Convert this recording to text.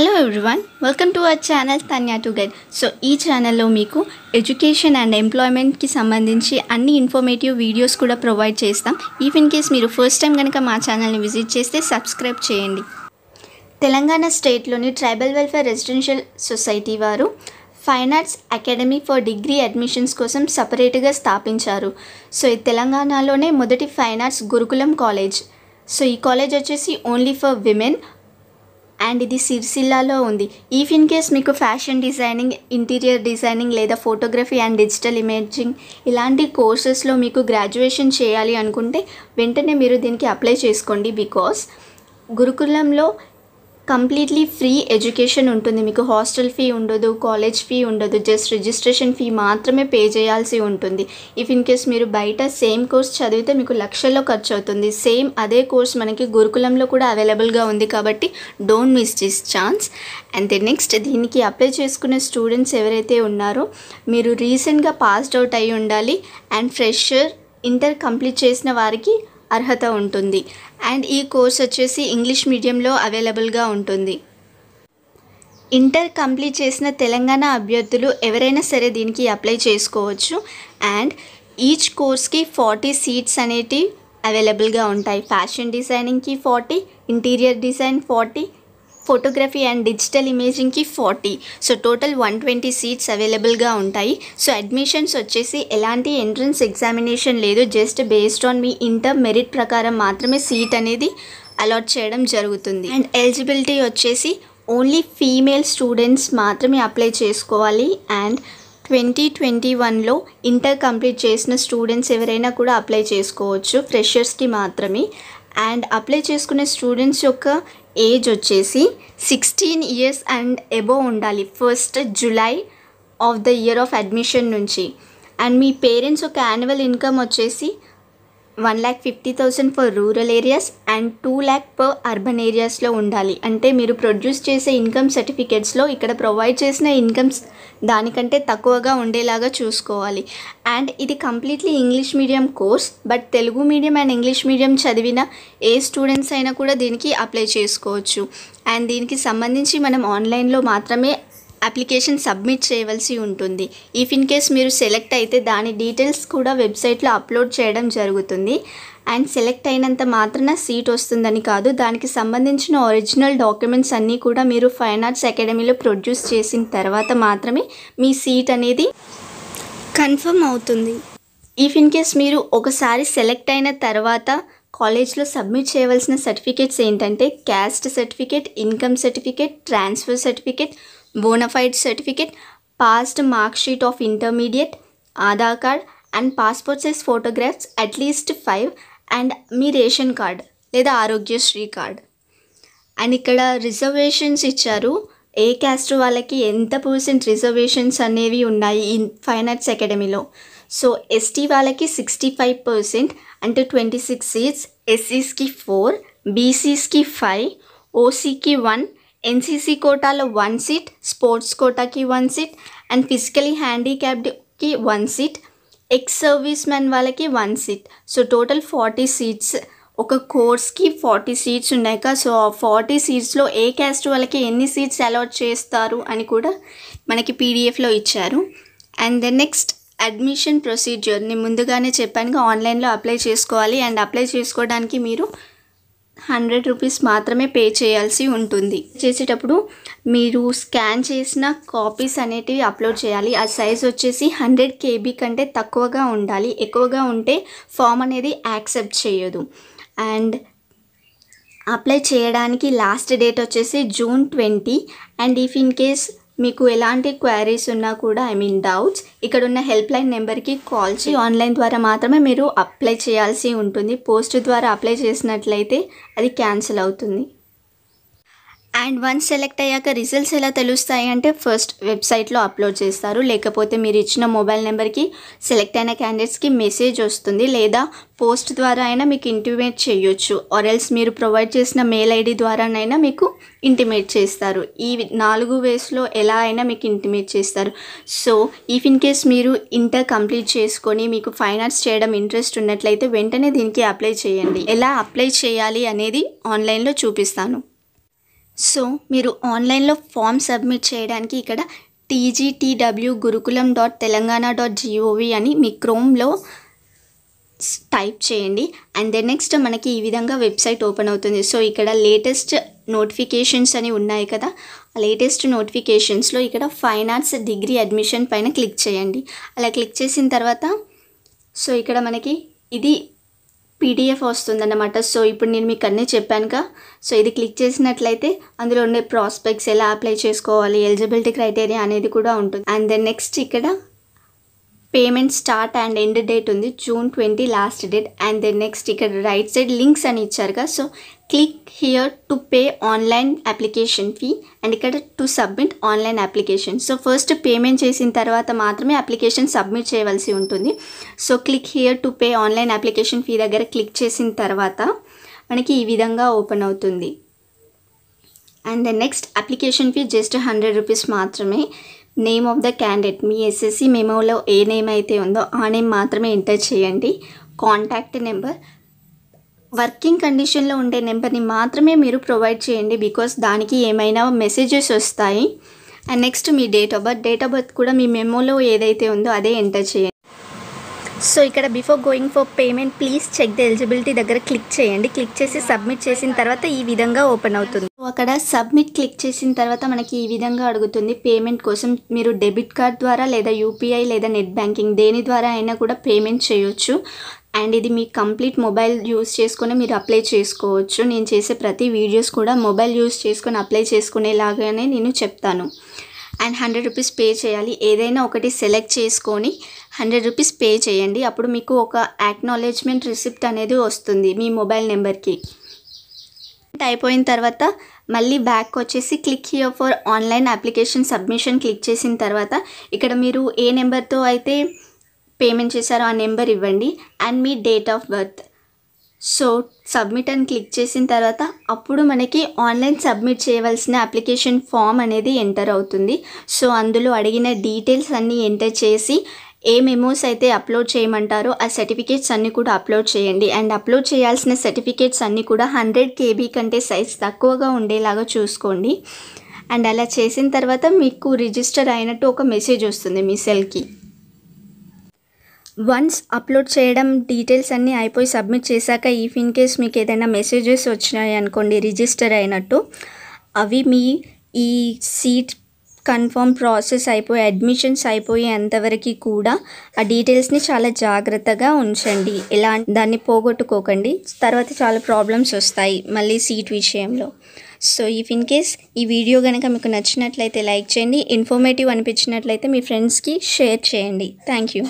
hello everyone welcome to our channel Tanya to guide so ఈ ఛానల్లో మీకు ఎడ్యుకేషన్ అండ్ ఎంప్లాయ్మెంట్కి సంబంధించి అన్ని ఇన్ఫర్మేటివ్ వీడియోస్ కూడా ప్రొవైడ్ చేస్తాం ఈఫ్ ఇన్ కేస్ మీరు ఫస్ట్ టైం కనుక మా ఛానల్ని విజిట్ చేస్తే సబ్స్క్రైబ్ చేయండి తెలంగాణ స్టేట్లోని ట్రైబల్ వెల్ఫేర్ రెసిడెన్షియల్ సొసైటీ వారు fine arts academy for degree admissions కోసం సపరేట్గా స్థాపించారు సో ఇది తెలంగాణలోనే మొదటి ఫైన్ ఆర్ట్స్ గురుకులం కాలేజ్ సో ఈ కాలేజ్ వచ్చేసి ఓన్లీ ఫర్ విమెన్ అండ్ ఇది సిరిసిల్లాలో ఉంది ఈఫ్ ఇన్ కేస్ మీకు ఫ్యాషన్ డిజైనింగ్ ఇంటీరియర్ డిజైనింగ్ లేదా ఫోటోగ్రఫీ అండ్ డిజిటల్ ఇమేజింగ్ ఇలాంటి కోర్సెస్లో మీకు గ్రాడ్యుయేషన్ చేయాలి అనుకుంటే వెంటనే మీరు దీనికి అప్లై చేసుకోండి బికాస్ గురుకులంలో కంప్లీట్లీ ఫ్రీ ఎడ్యుకేషన్ ఉంటుంది మీకు హాస్టల్ ఫీ ఉండదు కాలేజ్ ఫీ ఉండదు జస్ట్ రిజిస్ట్రేషన్ ఫీ మాత్రమే పే చేయాల్సి ఉంటుంది ఇఫ్ ఇన్ కేస్ మీరు బయట సేమ్ కోర్స్ చదివితే మీకు లక్షల్లో ఖర్చు అవుతుంది సేమ్ అదే కోర్స్ మనకి గురుకులంలో కూడా అవైలబుల్గా ఉంది కాబట్టి don't miss this chance and the next దీనికి అప్లై చేసుకునే స్టూడెంట్స్ ఎవరైతే ఉన్నారో మీరు రీసెంట్గా పాస్డ్ అవుట్ అయి ఉండాలి అండ్ ఫ్రెషర్ ఇంటర్ కంప్లీట్ చేసిన వారికి అర్హత ఉంటుంది అండ్ ఈ కోర్స్ వచ్చేసి ఇంగ్లీష్ మీడియంలో అవైలబుల్గా ఉంటుంది ఇంటర్ కంప్లీట్ చేసిన తెలంగాణ అభ్యర్థులు ఎవరైనా సరే దీనికి అప్లై చేసుకోవచ్చు అండ్ ఈచ్ కోర్స్కి ఫార్టీ సీట్స్ అనేటివి అవైలబుల్గా ఉంటాయి ఫ్యాషన్ డిజైనింగ్కి forty interior design forty photography and digital ఇమేజింగ్కి forty so total one twenty seats అవైలబుల్గా ఉంటాయి సో అడ్మిషన్స్ వచ్చేసి ఎలాంటి ఎంట్రన్స్ ఎగ్జామినేషన్ లేదు జస్ట్ బేస్డ్ ఆన్ మీ ఇంటర్ మెరిట్ ప్రకారం మాత్రమే సీట్ అనేది అలాట్ చేయడం జరుగుతుంది అండ్ ఎలిజిబిలిటీ వచ్చేసి ఓన్లీ ఫీమేల్ స్టూడెంట్స్ మాత్రమే అప్లై చేసుకోవాలి అండ్ ట్వంటీ ట్వంటీ వన్లో ఇంటర్ కంప్లీట్ చేసిన స్టూడెంట్స్ ఎవరైనా కూడా అప్లై చేసుకోవచ్చు ఫ్రెషర్స్కి మాత్రమే అండ్ అప్లై చేసుకునే స్టూడెంట్స్ యొక్క ఏజ్ వచ్చేసి సిక్స్టీన్ ఇయర్స్ అండ్ ఎబోవ్ ఉండాలి first July of the year of admission నుంచి అండ్ మీ పేరెంట్స్ ఒక యాన్యువల్ ఇన్కమ్ వచ్చేసి one lakh fifty thousand for rural areas and two lakh per urban ఏరియాస్లో ఉండాలి అంటే మీరు ప్రొడ్యూస్ చేసే ఇన్కమ్ సర్టిఫికేట్స్లో ఇక్కడ ప్రొవైడ్ చేసిన ఇన్కమ్స్ దానికంటే తక్కువగా ఉండేలాగా చూసుకోవాలి అండ్ ఇది completely English medium course but Telugu medium and English medium చదివిన ఏ స్టూడెంట్స్ అయినా కూడా దీనికి అప్లై చేసుకోవచ్చు అండ్ దీనికి సంబంధించి మనం ఆన్లైన్లో మాత్రమే అప్లికేషన్ సబ్మిట్ చేయవలసి ఉంటుంది ఇఫ్ ఇన్ కేస్ మీరు సెలెక్ట్ అయితే దాని డీటెయిల్స్ కూడా వెబ్సైట్లో అప్లోడ్ చేయడం జరుగుతుంది అండ్ సెలెక్ట్ అయినంత మాత్రాన సీట్ వస్తుందని కాదు దానికి సంబంధించిన ఒరిజినల్ డాక్యుమెంట్స్ అన్నీ కూడా మీరు ఫైన్ ఆర్ట్స్ అకాడమీలో ప్రొడ్యూస్ చేసిన తర్వాత మాత్రమే మీ సీట్ అనేది కన్ఫర్మ్ అవుతుంది ఇఫ్ ఇన్ కేస్ మీరు ఒకసారి సెలెక్ట్ అయిన తర్వాత కాలేజ్లో సబ్మిట్ చేయవలసిన సర్టిఫికేట్స్ ఏంటంటే caste certificate income certificate transfer certificate bonafide certificate past marksheet of intermediate Aadhaar card and passport size photographs at least five and మీ రేషన్ కార్డ్ లేదా ఆరోగ్యశ్రీ కార్డ్ అండ్ ఇక్కడ రిజర్వేషన్స్ ఇచ్చారు ఏ క్యాస్ట్ వాళ్ళకి ఎంత పర్సెంట్ రిజర్వేషన్స్ అనేవి ఉన్నాయి ఇన్ ఫైన్ ఆర్ట్స్ అకాడమీలో సో ఎస్టీ వాళ్ళకి సిక్స్టీ ఫైవ్ పర్సెంట్ అంటే ట్వంటీ సిక్స్ సీట్స్ ఎస్సీస్కి ఫోర్ బీసీస్కి ఫైవ్ ఓసీకి వన్ ఎన్సీసీ కోటాలో వన్ సీట్ స్పోర్ట్స్ కోటాకి వన్ సీట్ అండ్ ఫిజికలీ హ్యాండిక్యాప్డ్కి one seat ex service men వాళ్ళకి one seat so total forty seats ఒక కోర్స్కి ఫార్టీ సీట్స్ ఉన్నాయి కదా సో ఆ ఫార్టీ సీట్స్లో ఏ క్యాస్ట్ వాళ్ళకి ఎన్ని సీట్స్ అలాట్ చేస్తారు అని కూడా మనకి పీడిఎఫ్లో ఇచ్చారు అండ్ దెన్ నెక్స్ట్ అడ్మిషన్ ప్రొసీజర్ని ముందుగానే చెప్పాను ఆన్లైన్లో అప్లై చేసుకోవాలి అండ్ అప్లై చేసుకోవడానికి మీరు హండ్రెడ్ రూపీస్ మాత్రమే పే చేయాల్సి ఉంటుంది చేసేటప్పుడు మీరు స్కాన్ చేసిన కాపీస్ అనేటివి అప్లోడ్ చేయాలి ఆ సైజ్ వచ్చేసి హండ్రెడ్ కేబీ కంటే తక్కువగా ఉండాలి ఎక్కువగా ఉంటే ఫామ్ అనేది యాక్సెప్ట్ చేయదు అండ్ అప్లై చేయడానికి లాస్ట్ డేట్ వచ్చేసి June twenty and if in case మీకు ఎలాంటి క్వైరీస్ ఉన్నా కూడా ఐ మీన్ డౌట్స్ ఇక్కడ ఉన్న హెల్ప్ లైన్ నెంబర్కి కాల్ చేసి ఆన్లైన్ ద్వారా మాత్రమే మీరు అప్లై చేయాల్సి ఉంటుంది పోస్ట్ ద్వారా అప్లై చేసినట్లయితే అది క్యాన్సిల్ అవుతుంది అండ్ వన్స్ సెలెక్ట్ అయ్యాక రిజల్ట్స్ ఎలా తెలుస్తాయి అంటే ఫస్ట్ వెబ్సైట్లో అప్లోడ్ చేస్తారు లేకపోతే మీరు ఇచ్చిన మొబైల్ నెంబర్కి సెలెక్ట్ అయిన క్యాండిడేట్స్కి మెసేజ్ వస్తుంది లేదా పోస్ట్ ద్వారా అయినా మీకు ఇంటిమేట్ చేయొచ్చు ఆర్ఎల్స్ మీరు ప్రొవైడ్ చేసిన మెయిల్ ఐడి ద్వారానైనా మీకు ఇంటిమేట్ చేస్తారు ఈ నాలుగు వేస్లో ఎలా అయినా మీకు ఇంటిమేట్ చేస్తారు సో ఇఫ్ ఇన్ కేస్ మీరు ఇంటర్ కంప్లీట్ చేసుకొని మీకు ఫైన్ ఆర్ట్స్ చేయడం ఇంట్రెస్ట్ ఉన్నట్లయితే వెంటనే దీనికి అప్లై చేయండి ఎలా అప్లై చేయాలి అనేది ఆన్లైన్లో చూపిస్తాను సో మీరు ఆన్లైన్లో ఫామ్ సబ్మిట్ చేయడానికి ఇక్కడ టీజీటీడబ్ల్యూ గురుకులం డాట్ తెలంగాణ డాట్ జిఓవి అని మీ క్రోమ్లో టైప్ చేయండి అండ్ దెన్ నెక్స్ట్ మనకి ఈ విధంగా వెబ్సైట్ ఓపెన్ అవుతుంది సో ఇక్కడ లేటెస్ట్ నోటిఫికేషన్స్ అని ఉన్నాయి కదా లేటెస్ట్ నోటిఫికేషన్స్లో ఇక్కడ ఫైన్ ఆర్ట్స్ డిగ్రీ అడ్మిషన్ పైన క్లిక్ చేయండి అలా క్లిక్ చేసిన తర్వాత సో ఇక్కడ మనకి ఇది పీడిఎఫ్ వస్తుందన్నమాట సో ఇప్పుడు నేను మీకు అన్నీ చెప్పానుగా సో ఇది క్లిక్ చేసినట్లయితే అందులో ఉండే ప్రాస్పెక్ట్స్ ఎలా అప్లై చేసుకోవాలి ఎలిజిబిలిటీ క్రైటీరియా అనేది కూడా ఉంటుంది అండ్ దెన్ నెక్స్ట్ ఇక్కడ payment start and end date ఉంది June twenty last date and then next ఇక్కడ రైట్ సైడ్ లింక్స్ అని ఇచ్చారు కదా so click here to pay online application fee and ఇక్కడ to submit online application so first payment చేసిన తర్వాత మాత్రమే application submit చేయవలసి ఉంటుంది so click here to pay online application fee దగ్గర క్లిక్ చేసిన తర్వాత మనకి ఈ విధంగా ఓపెన్ అవుతుంది and next application fee just hundred rupees మాత్రమే నేమ్ ఆఫ్ ద క్యాండిడేట్ మీ ఎస్ఎస్సి మెమోలో ఏ నేమ్ అయితే ఉందో ఆ నేమ్ మాత్రమే ఎంటర్ చేయండి కాంటాక్ట్ నెంబర్ వర్కింగ్ కండిషన్లో ఉండే నెంబర్ని మాత్రమే మీరు ప్రొవైడ్ చేయండి బికాస్ దానికి ఏమైనా మెసేజెస్ వస్తాయి అండ్ నెక్స్ట్ మీ date of birth date of birth కూడా మీ మెమోలో ఏదైతే ఉందో అదే ఎంటర్ చేయండి సో ఇక్కడ before going for payment please check the eligibility దగ్గర క్లిక్ చేయండి క్లిక్ చేసి సబ్మిట్ చేసిన తర్వాత ఈ విధంగా ఓపెన్ అవుతుంది అక్కడ సబ్మిట్ క్లిక్ చేసిన తర్వాత మనకి ఈ విధంగా అడుగుతుంది పేమెంట్ కోసం మీరు డెబిట్ కార్డ్ ద్వారా లేదా యూపీఐ లేదా నెట్ బ్యాంకింగ్ దేని ద్వారా అయినా కూడా పేమెంట్ చేయొచ్చు అండ్ ఇది మీ కంప్లీట్ మొబైల్ యూస్ చేసుకునే మీరు అప్లై చేసుకోవచ్చు నేను చేసే ప్రతి వీడియోస్ కూడా మొబైల్ యూస్ చేసుకొని అప్లై చేసుకునేలాగానే నేను చెప్తాను అండ్ హండ్రెడ్ రూపీస్ పే చేయాలి ఏదైనా ఒకటి సెలెక్ట్ చేసుకొని హండ్రెడ్ రూపీస్ పే చేయండి అప్పుడు మీకు ఒక యాక్నాలెజ్మెంట్ రిసిప్ట్ అనేది వస్తుంది మీ మొబైల్ నెంబర్కి అయిపోయిన తర్వాత మళ్ళీ బ్యాక్ వచ్చేసి click here for online application submission click చేసిన తర్వాత ఇక్కడ మీరు ఏ నెంబర్తో అయితే పేమెంట్ చేశారో ఆ నెంబర్ ఇవ్వండి అండ్ మీ date of birth so submit అని క్లిక్ చేసిన తర్వాత అప్పుడు మనకి ఆన్లైన్ సబ్మిట్ చేయవలసిన అప్లికేషన్ ఫామ్ అనేది ఎంటర్ అవుతుంది సో అందులో అడిగిన డీటెయిల్స్ అన్నీ ఎంటర్ చేసి ఏ మెమోస్ అయితే అప్లోడ్ చేయమంటారో ఆ సర్టిఫికేట్స్ అన్నీ కూడా అప్లోడ్ చేయండి అండ్ అప్లోడ్ చేయాల్సిన సర్టిఫికేట్స్ అన్నీ కూడా హండ్రెడ్ కేబీ కంటే సైజ్ తక్కువగా ఉండేలాగా చూసుకోండి అండ్ అలా చేసిన తర్వాత మీకు రిజిస్టర్ అయినట్టు ఒక మెసేజ్ వస్తుంది మీ సెల్కి వన్స్ అప్లోడ్ చేయడం డీటెయిల్స్ అన్నీ అయిపోయి సబ్మిట్ చేశాక ఈ ఇన్ కేస్ మీకు ఏదైనా మెసేజెస్ వచ్చినాయి అనుకోండి రిజిస్టర్ అయినట్టు అవి మీ ఈ సీట్ కన్ఫర్మ్ ప్రాసెస్ అయిపోయి అడ్మిషన్స్ అంతవరకు కూడా ఆ డీటెయిల్స్ని చాలా జాగ్రత్తగా ఉంచండి ఎలా దాన్ని పోగొట్టుకోకండి తర్వాత చాలా ప్రాబ్లమ్స్ వస్తాయి మళ్ళీ సీట్ విషయంలో సో ఇఫ్ ఇన్ కేస్ ఈ వీడియో కనుక మీకు నచ్చినట్లయితే లైక్ చేయండి ఇన్ఫర్మేటివ్ అనిపించినట్లయితే మీ ఫ్రెండ్స్కి షేర్ చేయండి థ్యాంక్ యూ